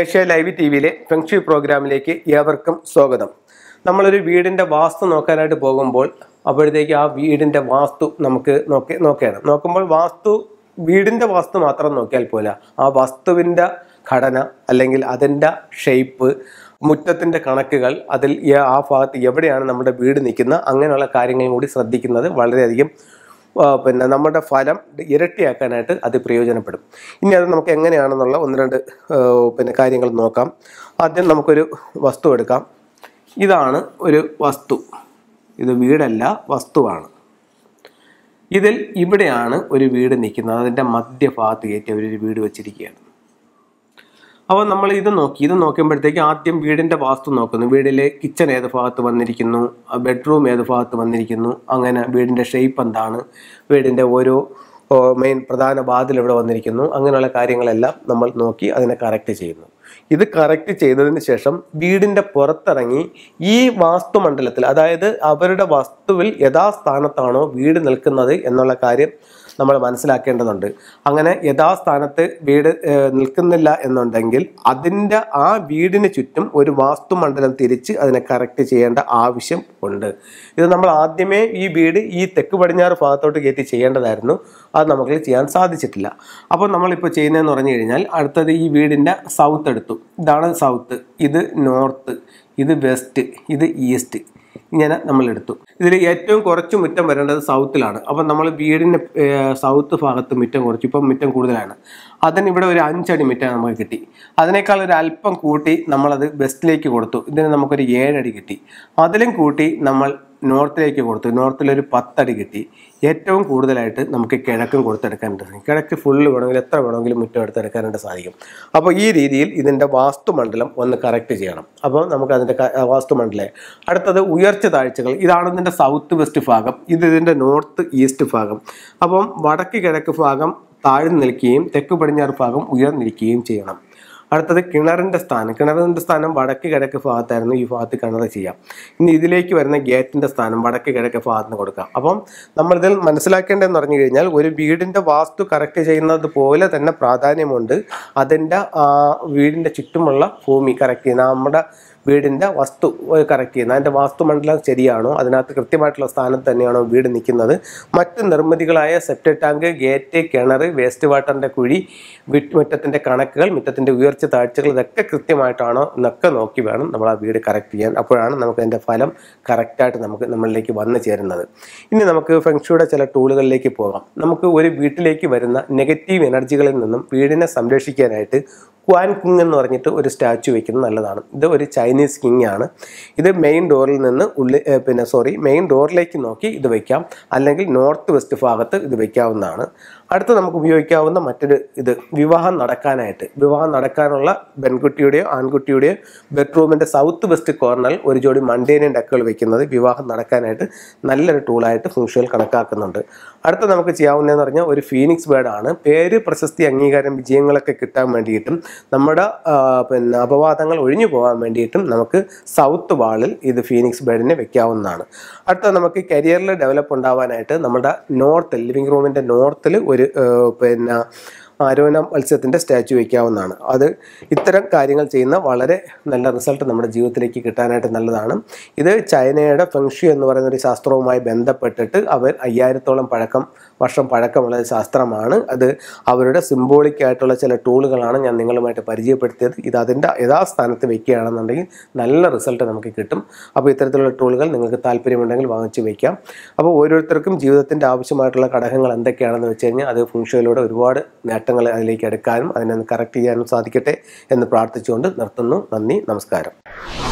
Asia live T വിയിലെ feng shui പ്രോഗ്രാമിലേക്ക് ഏവർക്കും സ്വാഗതം നമ്മളൊരു വീടിൻ്റെ വാസ്തു നോക്കാനായിട്ട് പോകുമ്പോൾ അപ്പോഴത്തേക്ക് ആ വീടിൻ്റെ വാസ്തു നമുക്ക് നോക്കി നോക്കുകയാണ് നോക്കുമ്പോൾ വാസ്തു വീടിൻ്റെ വാസ്തു മാത്രം നോക്കിയാൽ പോലെ ആ വസ്തുവിൻ്റെ ഘടന അല്ലെങ്കിൽ അതിൻ്റെ ഷേപ്പ് മുറ്റത്തിൻ്റെ കണക്കുകൾ അതിൽ ആ ഭാഗത്ത് എവിടെയാണ് നമ്മുടെ വീട് നിൽക്കുന്നത് അങ്ങനെയുള്ള കാര്യങ്ങളും കൂടി ശ്രദ്ധിക്കുന്നത് വളരെയധികം പിന്നെ നമ്മുടെ ഫലം ഇരട്ടിയാക്കാനായിട്ട് അത് പ്രയോജനപ്പെടും ഇനി അത് നമുക്ക് എങ്ങനെയാണെന്നുള്ള ഒന്ന് രണ്ട് പിന്നെ കാര്യങ്ങൾ നോക്കാം ആദ്യം നമുക്കൊരു വസ്തു എടുക്കാം ഇതാണ് ഒരു വസ്തു ഇത് വീടല്ല വസ്തുവാണ് ഇതിൽ ഇവിടെയാണ് ഒരു വീട് നിൽക്കുന്നത് അതിൻ്റെ മധ്യഭാഗത്ത് കയറ്റി അവരൊരു വീട് വെച്ചിരിക്കുകയാണ് അപ്പോൾ നമ്മൾ ഇത് നോക്കി ഇത് നോക്കുമ്പോഴത്തേക്ക് ആദ്യം വീടിൻ്റെ വാസ്തു നോക്കുന്നു വീടിലെ കിച്ചൺ ഏത് ഭാഗത്ത് വന്നിരിക്കുന്നു ബെഡ്റൂം ഏത് ഭാഗത്ത് വന്നിരിക്കുന്നു അങ്ങനെ വീടിൻ്റെ ഷേപ്പ് എന്താണ് വീടിൻ്റെ ഓരോ മെയിൻ പ്രധാന വാതിൽ ഇവിടെ വന്നിരിക്കുന്നു അങ്ങനെയുള്ള കാര്യങ്ങളെല്ലാം നമ്മൾ നോക്കി അതിനെ കറക്റ്റ് ചെയ്യുന്നു ഇത് കറക്റ്റ് ചെയ്തതിന് ശേഷം വീടിൻ്റെ പുറത്തിറങ്ങി ഈ വാസ്തുമണ്ഡലത്തിൽ അതായത് അവരുടെ വസ്തുവിൽ യഥാസ്ഥാനത്താണോ വീട് നിൽക്കുന്നത് എന്നുള്ള കാര്യം നമ്മൾ മനസ്സിലാക്കേണ്ടതുണ്ട് അങ്ങനെ യഥാസ്ഥാനത്ത് വീട് നിൽക്കുന്നില്ല എന്നുണ്ടെങ്കിൽ അതിൻ്റെ ആ വീടിന് ചുറ്റും ഒരു വാസ്തുമണ്ഡലം തിരിച്ച് അതിനെ കറക്റ്റ് ചെയ്യേണ്ട ആവശ്യം ഉണ്ട് ഇത് നമ്മൾ ആദ്യമേ ഈ വീട് ഈ തെക്ക് പടിഞ്ഞാറ് ഭാഗത്തോട്ട് കയറ്റി ചെയ്യേണ്ടതായിരുന്നു അത് നമുക്ക് ചെയ്യാൻ സാധിച്ചിട്ടില്ല അപ്പോൾ നമ്മളിപ്പോൾ ചെയ്യുന്നതെന്ന് പറഞ്ഞു കഴിഞ്ഞാൽ അടുത്തത് ഈ വീടിൻ്റെ സൗത്ത് എടുത്തു ഇതാണ് സൗത്ത് ഇത് നോർത്ത് ഇത് വെസ്റ്റ് ഇത് ഈസ്റ്റ് ഇങ്ങനെ നമ്മൾ എടുത്തു ഇതിൽ ഏറ്റവും കുറച്ച് മുറ്റം വരേണ്ടത് സൗത്തിലാണ് അപ്പം നമ്മൾ വീടിൻ്റെ സൗത്ത് ഭാഗത്ത് മുറ്റം കുറച്ചു ഇപ്പം മുറ്റം കൂടുതലാണ് അതിന് ഇവിടെ ഒരു അഞ്ചടി മുറ്റം നമുക്ക് കിട്ടി അതിനേക്കാൾ ഒരു അല്പം കൂട്ടി നമ്മളത് വെസ്റ്റിലേക്ക് കൊടുത്തു ഇതിന് നമുക്കൊരു ഏഴടി കിട്ടി അതിലും കൂട്ടി നമ്മൾ നോർത്തിലേക്ക് കൊടുത്തു നോർത്തിലൊരു പത്തടി കിട്ടി ഏറ്റവും കൂടുതലായിട്ട് നമുക്ക് കിഴക്കും കൊടുത്തെടുക്കാനുണ്ട് കിഴക്ക് ഫുള്ള് വേണമെങ്കിൽ എത്ര വേണമെങ്കിലും മുറ്റം എടുത്തെടുക്കാനായിട്ട് സാധിക്കും അപ്പോൾ ഈ രീതിയിൽ ഇതിൻ്റെ വാസ്തുമണ്ഡലം ഒന്ന് കറക്റ്റ് ചെയ്യണം അപ്പോൾ നമുക്ക് അതിൻ്റെ വാസ്തുമണ്ഡലം അടുത്തത് ഉയർച്ച താഴ്ചകൾ ഇതാണ് ഇതിൻ്റെ സൗത്ത് വെസ്റ്റ് ഭാഗം ഇത് ഇതിൻ്റെ നോർത്ത് ഈസ്റ്റ് ഭാഗം അപ്പം വടക്ക് കിഴക്ക് ഭാഗം താഴ്ന്നു നിൽക്കുകയും തെക്ക് പടിഞ്ഞാറ് ഭാഗം ഉയർന്നിരിക്കുകയും ചെയ്യണം അടുത്തത് കിണറിൻ്റെ സ്ഥാനം കിണറിൻ്റെ സ്ഥാനം വടക്ക് കിഴക്ക് ഭാഗത്തായിരുന്നു ഈ ഭാഗത്ത് കിണർ ചെയ്യാം ഇനി ഇതിലേക്ക് വരുന്ന ഗേറ്റിൻ്റെ സ്ഥാനം വടക്ക് കിഴക്ക് ഭാഗത്തിന് കൊടുക്കുക അപ്പം നമ്മളിതിൽ മനസ്സിലാക്കേണ്ടതെന്ന് പറഞ്ഞു കഴിഞ്ഞാൽ ഒരു വീടിൻ്റെ വാസ്തു കറക്റ്റ് ചെയ്യുന്നത് പോലെ തന്നെ പ്രാധാന്യമുണ്ട് അതിൻ്റെ വീടിൻ്റെ ചുറ്റുമുള്ള ഭൂമി കറക്റ്റ് ചെയ്യുന്ന നമ്മുടെ വീടിൻ്റെ വസ്തു കറക്റ്റ് ചെയ്യുന്നത് അതിൻ്റെ വാസ്തുമണ്ഡലം ശരിയാണോ അതിനകത്ത് കൃത്യമായിട്ടുള്ള സ്ഥാനത്ത് തന്നെയാണോ വീട് നിൽക്കുന്നത് മറ്റ് നിർമ്മിതികളായ സെപ്റ്റ് ടാങ്ക് ഗേറ്റ് കിണർ വേസ്റ്റ് വാട്ടറിൻ്റെ കുഴി മുറ്റത്തിൻ്റെ കണക്കുകൾ മുറ്റത്തിൻ്റെ ഉയർച്ച താഴ്ചകൾ ഇതൊക്കെ കൃത്യമായിട്ടാണോ എന്നൊക്കെ നോക്കി വേണം നമ്മൾ ആ വീട് കറക്റ്റ് ചെയ്യാൻ അപ്പോഴാണ് നമുക്ക് അതിൻ്റെ ഫലം കറക്റ്റായിട്ട് നമുക്ക് നമ്മളിലേക്ക് വന്നു ചേരുന്നത് ഇനി നമുക്ക് ഫെങ്ഷുയുടെ ചില ടൂളുകളിലേക്ക് പോകാം നമുക്ക് ഒരു വീട്ടിലേക്ക് വരുന്ന നെഗറ്റീവ് എനർജികളിൽ നിന്നും വീടിനെ സംരക്ഷിക്കാനായിട്ട് ക്വാൻ കുങ് എന്ന് പറഞ്ഞിട്ട് ഒരു സ്റ്റാച്ചു വയ്ക്കുന്നത് നല്ലതാണ് ഇത് ഒരു ചൈനീസ് കിങ് ആണ് ഇത് മെയിൻ ഡോറിൽ നിന്ന് ഉള്ളി പിന്നെ സോറി മെയിൻ ഡോറിലേക്ക് നോക്കി ഇത് വയ്ക്കാം അല്ലെങ്കിൽ നോർത്ത് വെസ്റ്റ് ഭാഗത്ത് ഇത് വയ്ക്കാവുന്നതാണ് അടുത്ത് നമുക്ക് ഉപയോഗിക്കാവുന്ന മറ്റൊരു ഇത് വിവാഹം നടക്കാനായിട്ട് വിവാഹം നടക്കാനുള്ള പെൺകുട്ടിയുടെയോ ആൺകുട്ടിയുടെയോ ബെഡ്റൂമിൻ്റെ സൗത്ത് വെസ്റ്റ് കോർണറിൽ ഒരു ജോഡി മണ്ടേനിയൻ ഡക്കുകൾ വയ്ക്കുന്നത് വിവാഹം നടക്കാനായിട്ട് നല്ലൊരു ടൂളായിട്ട് ഫുങ്ഷുവൽ കണക്കാക്കുന്നുണ്ട് അടുത്ത നമുക്ക് ചെയ്യാവുന്നതെന്ന് പറഞ്ഞാൽ ഒരു ഫീനിക്സ് ബേഡാണ് പേര് പ്രശസ്തി അംഗീകാരം വിജയങ്ങളൊക്കെ കിട്ടാൻ വേണ്ടിയിട്ടും നമ്മുടെ പിന്നെ അപവാദങ്ങൾ ഒഴിഞ്ഞു പോകാൻ വേണ്ടിയിട്ടും നമുക്ക് സൗത്ത് വാളിൽ ഇത് ഫീനിക്സ് ബെഡിനെ വെക്കാവുന്നതാണ് അടുത്ത നമുക്ക് കരിയറിൽ ഡെവലപ്പ് ഉണ്ടാവാനായിട്ട് നമ്മുടെ നോർത്തിൽ ലിവിങ് റൂമിൻ്റെ നോർത്തിൽ ഒരു പിന്നെ ആരോന മത്സ്യത്തിൻ്റെ സ്റ്റാച്ചു വയ്ക്കാവുന്നതാണ് അത് ഇത്തരം കാര്യങ്ങൾ ചെയ്യുന്ന വളരെ നല്ല റിസൾട്ട് നമ്മുടെ ജീവിതത്തിലേക്ക് കിട്ടാനായിട്ട് നല്ലതാണ് ഇത് ചൈനയുടെ ഫെങ്ഷു എന്ന് പറയുന്ന ഒരു ശാസ്ത്രവുമായി ബന്ധപ്പെട്ടിട്ട് അവർ അയ്യായിരത്തോളം പഴക്കം വർഷം പഴക്കമുള്ള ശാസ്ത്രമാണ് അത് അവരുടെ സിംബോളിക് ആയിട്ടുള്ള ചില ടൂളുകളാണ് ഞാൻ നിങ്ങളുമായിട്ട് പരിചയപ്പെടുത്തിയത് ഇത് അതിൻ്റെ യഥാസ്ഥാനത്ത് വെക്കുകയാണെന്നുണ്ടെങ്കിൽ നല്ല റിസൾട്ട് നമുക്ക് കിട്ടും അപ്പോൾ ഇത്തരത്തിലുള്ള ടൂളുകൾ നിങ്ങൾക്ക് താല്പര്യമുണ്ടെങ്കിൽ വാങ്ങിച്ച് വയ്ക്കാം അപ്പോൾ ഓരോരുത്തർക്കും ജീവിതത്തിൻ്റെ ആവശ്യമായിട്ടുള്ള ഘടകങ്ങൾ എന്തൊക്കെയാണെന്ന് വെച്ച് കഴിഞ്ഞാൽ അത് ഫുങ്ഷയിലൂടെ ഒരുപാട് നേട്ടങ്ങൾ അതിലേക്ക് എടുക്കാനും അതിനെ കറക്റ്റ് ചെയ്യാനും സാധിക്കട്ടെ എന്ന് പ്രാർത്ഥിച്ചുകൊണ്ട് നിർത്തുന്നു നന്ദി നമസ്കാരം